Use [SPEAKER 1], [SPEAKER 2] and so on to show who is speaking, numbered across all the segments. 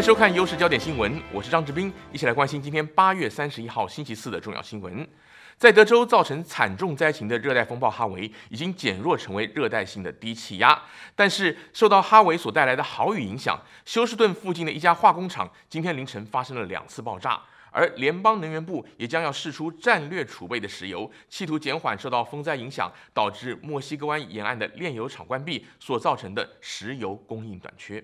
[SPEAKER 1] 迎收看《优势焦点新闻》，我是张志斌，一起来关心今天八月三十一号星期四的重要新闻。在德州造成惨重灾情的热带风暴哈维已经减弱成为热带性的低气压，但是受到哈维所带来的豪雨影响，休斯顿附近的一家化工厂今天凌晨发生了两次爆炸，而联邦能源部也将要试出战略储备的石油，企图减缓受到风灾影响导致墨西哥湾沿岸的炼油厂关闭所造成的石油供应短缺。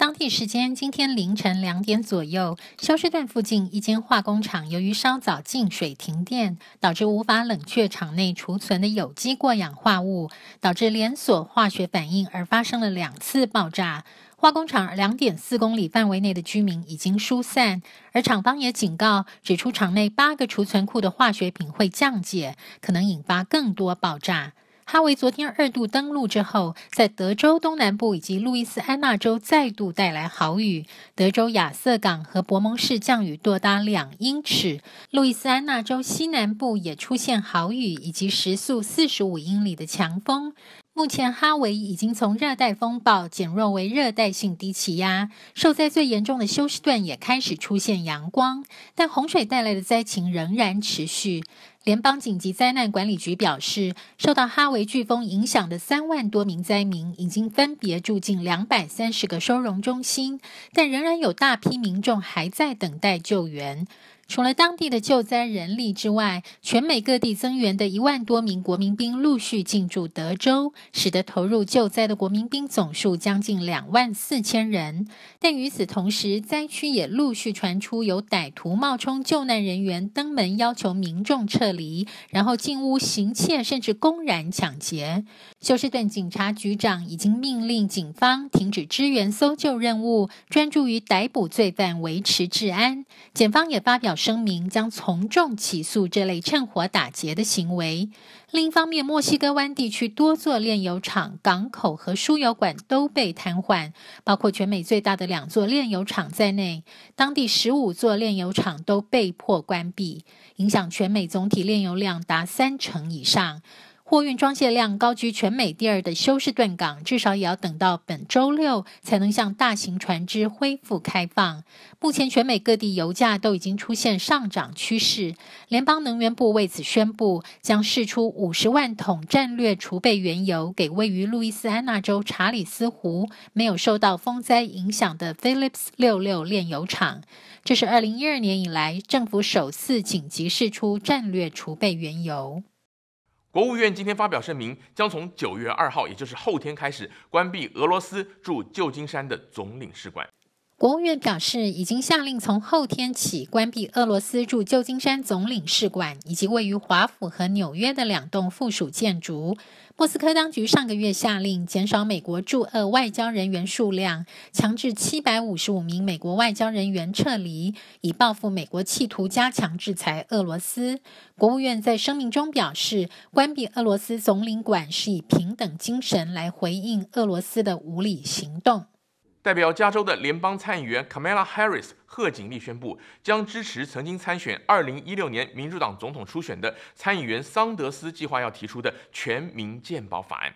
[SPEAKER 2] 当地时间今天凌晨两点左右，休斯顿附近一间化工厂由于稍早进水停电，导致无法冷却厂内储存的有机过氧化物，导致连锁化学反应而发生了两次爆炸。化工厂两点四公里范围内的居民已经疏散，而厂方也警告指出，厂内八个储存库的化学品会降解，可能引发更多爆炸。哈维昨天二度登陆之后，在德州东南部以及路易斯安那州再度带来豪雨，德州亚瑟港和博蒙市降雨多达两英尺，路易斯安那州西南部也出现豪雨以及时速四十五英里的强风。目前，哈维已经从热带风暴减弱为热带性低气压。受灾最严重的休斯顿也开始出现阳光，但洪水带来的灾情仍然持续。联邦紧急灾难管理局表示，受到哈维飓风影响的三万多名灾民已经分别住进两百三十个收容中心，但仍然有大批民众还在等待救援。除了当地的救灾人力之外，全美各地增援的一万多名国民兵陆续进驻德州，使得投入救灾的国民兵总数将近两万四千人。但与此同时，灾区也陆续传出有歹徒冒充救难人员登门要求民众撤离，然后进屋行窃，甚至公然抢劫。休斯顿警察局长已经命令警方停止支援搜救任务，专注于逮捕罪犯，维持治安。检方也发表。声明将从重起诉这类趁火打劫的行为。另一方面，墨西哥湾地区多座炼油厂、港口和输油管都被瘫痪，包括全美最大的两座炼油厂在内，当地十五座炼油厂都被迫关闭，影响全美总体炼油量达三成以上。货运装卸量高居全美第二的休斯顿港，至少也要等到本周六才能向大型船只恢复开放。目前，全美各地油价都已经出现上涨趋势。联邦能源部为此宣布，将释出五十万桶战略储备原油给位于路易斯安那州查理斯湖没有受到风灾影响的 Phillips 六六炼油厂。这是二零一二年以来政府首次紧急释出战略储备原油。
[SPEAKER 1] 国务院今天发表声明，将从九月二号，也就是后天开始，关闭俄罗斯驻旧金山的总领事馆。
[SPEAKER 2] 国务院表示，已经下令从后天起关闭俄罗斯驻旧金山总领事馆以及位于华府和纽约的两栋附属建筑。莫斯科当局上个月下令减少美国驻俄外交人员数量，强制七百五十五名美国外交人员撤离，以报复美国企图加强制裁俄罗斯。国务院在声明中表示，关闭俄罗斯总领馆是以平等精神来回应俄罗斯的无理行动。
[SPEAKER 1] 代表加州的联邦参议员 Kamala Harris 贺锦丽宣布，将支持曾经参选2016年民主党总统初选的参议员桑德斯计划要提出的全民健保法案。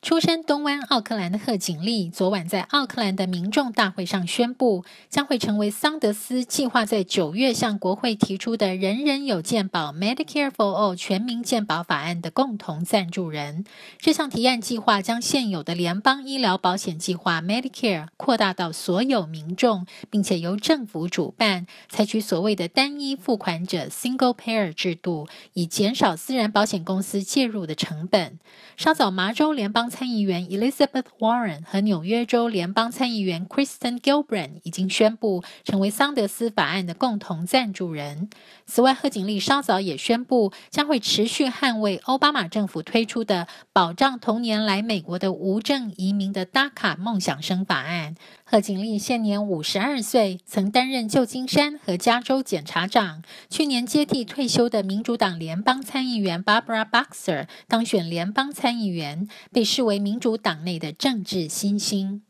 [SPEAKER 2] 出身东湾奥克兰的贺锦丽昨晚在奥克兰的民众大会上宣布，将会成为桑德斯计划在九月向国会提出的“人人有健保 ”（Medicare for All） 全民健保法案的共同赞助人。这项提案计划将现有的联邦医疗保险计划 （Medicare） 扩大到所有民众，并且由政府主办，采取所谓的单一付款者 （Single Payer） 制度，以减少私人保险公司介入的成本。稍早，麻州联邦。参议员 Elizabeth Warren 和纽约州联邦参议员 Kristen Gillibrand 已经宣布成为桑德斯法案的共同赞助人。此外，贺锦丽稍早也宣布将会持续捍卫奥巴马政府推出的保障童年来美国的无证移民的“ c 卡梦想生”法案。贺锦丽现年五十二岁，曾担任旧金山和加州检察长。去年接替退休的民主党联邦参议员 Barbara Boxer 当选联邦参议员，被。视为民主党内的政治新星。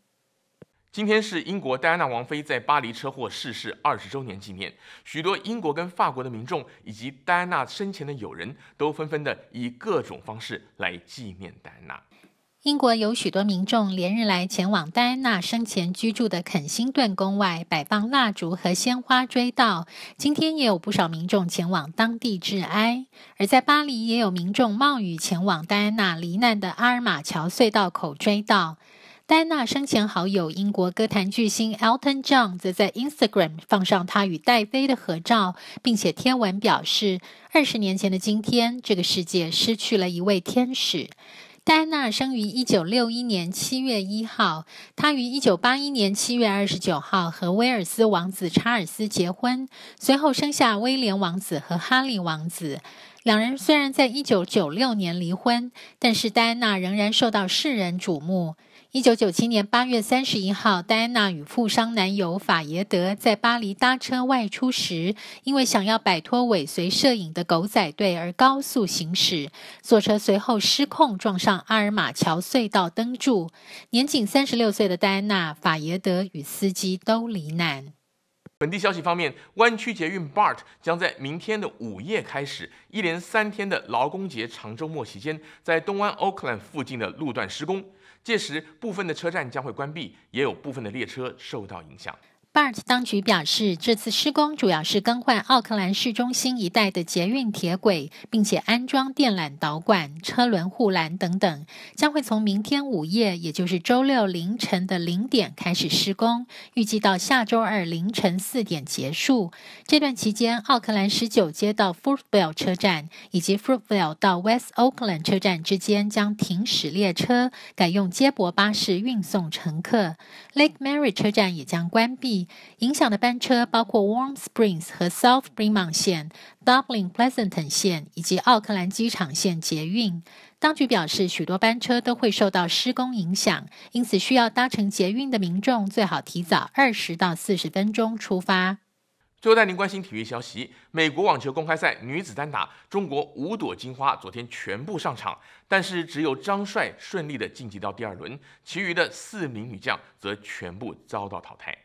[SPEAKER 1] 今天是英国戴安娜王妃在巴黎车祸逝世二十周年纪念，许多英国跟法国的民众以及戴安娜生前的友人都纷纷的以各种方式来纪念戴安娜。
[SPEAKER 2] 英国有许多民众连日来前往戴安娜生前居住的肯辛顿宫外摆放蜡烛和鲜花追悼，今天也有不少民众前往当地致哀。而在巴黎，也有民众冒雨前往戴安娜罹难的阿尔马桥隧道口追悼。戴安娜生前好友、英国歌坛巨星 Elton John 则在 Instagram 放上他与戴妃的合照，并且贴文表示：“二十年前的今天，这个世界失去了一位天使。”戴安娜生于1961年7月1号，她于1981年7月29号和威尔斯王子查尔斯结婚，随后生下威廉王子和哈利王子。两人虽然在1996年离婚，但是戴安娜仍然受到世人瞩目。一九九七年八月三十一号，戴安娜与富商男友法耶德在巴黎搭车外出时，因为想要摆脱尾随摄影的狗仔队而高速行驶，坐车随后失控撞上阿尔马桥隧道灯柱。年仅三十六岁的戴安娜、法耶德与司机都罹难。
[SPEAKER 1] 本地消息方面，湾区捷运 BART 将在明天的午夜开始一连三天的劳工节长周末期间，在东湾 Oakland 附近的路段施工，届时部分的车站将会关闭，也有部分的列车受到影响。
[SPEAKER 2] 当局表示，这次施工主要是更换奥克兰市中心一带的捷运铁轨，并且安装电缆导管、车轮护栏等等。将会从明天午夜，也就是周六凌晨的零点开始施工，预计到下周二凌晨四点结束。这段期间，奥克兰十九街到 Fruitvale 车站以及 Fruitvale 到 West o a k l a n d 车站之间将停驶列车，改用接驳巴士运送乘客。Lake Mary 车站也将关闭。影响的班车包括 Warm Springs 和 South b r e m o n t 线、d u b l i n g Pleasanton 线以及奥克兰机场线捷运。当局表示，许多班车都会受到施工影响，因此需要搭乘捷运的民众最好提早二十到四十分钟出发。
[SPEAKER 1] 最后带您关心体育消息：美国网球公开赛女子单打，中国五朵金花昨天全部上场，但是只有张帅顺利的晋级到第二轮，其余的四名女将则全部遭到淘汰。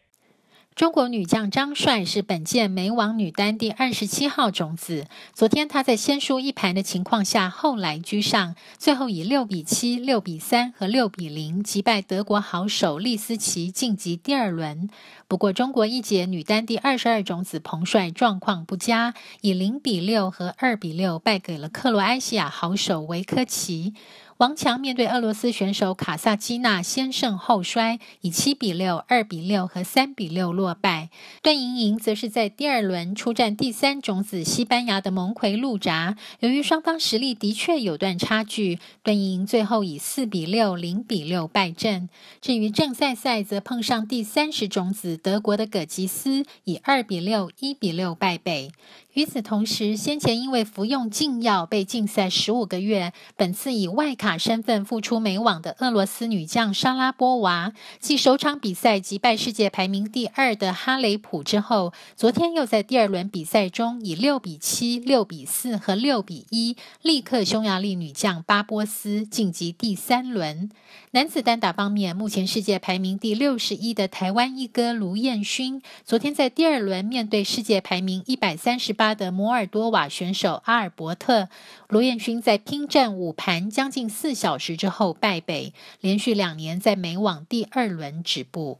[SPEAKER 2] 中国女将张帅是本届美网女单第二十七号种子。昨天她在先输一盘的情况下后来居上，最后以六比七、六比三和六比零击败德国好手利斯奇，晋级第二轮。不过，中国一姐女单第二十二种子彭帅状况不佳，以零比六和二比六败给了克罗埃西亚好手维科奇。王强面对俄罗斯选手卡萨基娜，先胜后衰，以七比六、二比六和三比六落败。段莹莹则是在第二轮出战第三种子西班牙的蒙奎路扎，由于双方实力的确有段差距，段莹莹最后以四比六、零比六败阵。至于正赛赛，则碰上第三十种子。德国的戈吉斯以二比六、一比六败北。与此同时，先前因为服用禁药被禁赛十五个月，本次以外卡身份复出美网的俄罗斯女将莎拉波娃，继首场比赛击败世界排名第二的哈雷普之后，昨天又在第二轮比赛中以六比七、六比四和六比一力克匈牙利女将巴波斯，晋级第三轮。男子单打方面，目前世界排名第六十一的台湾一哥卢彦勋，昨天在第二轮面对世界排名一百三十八。他的摩尔多瓦选手阿尔伯特·罗彦勋在拼战五盘将近四小时之后败北，连续两年在美网第二轮止步。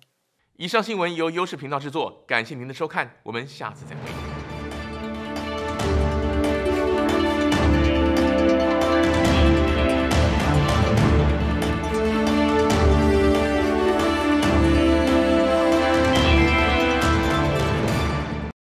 [SPEAKER 1] 以上新闻由优视频道制作，感谢您的收看，我们下次再会。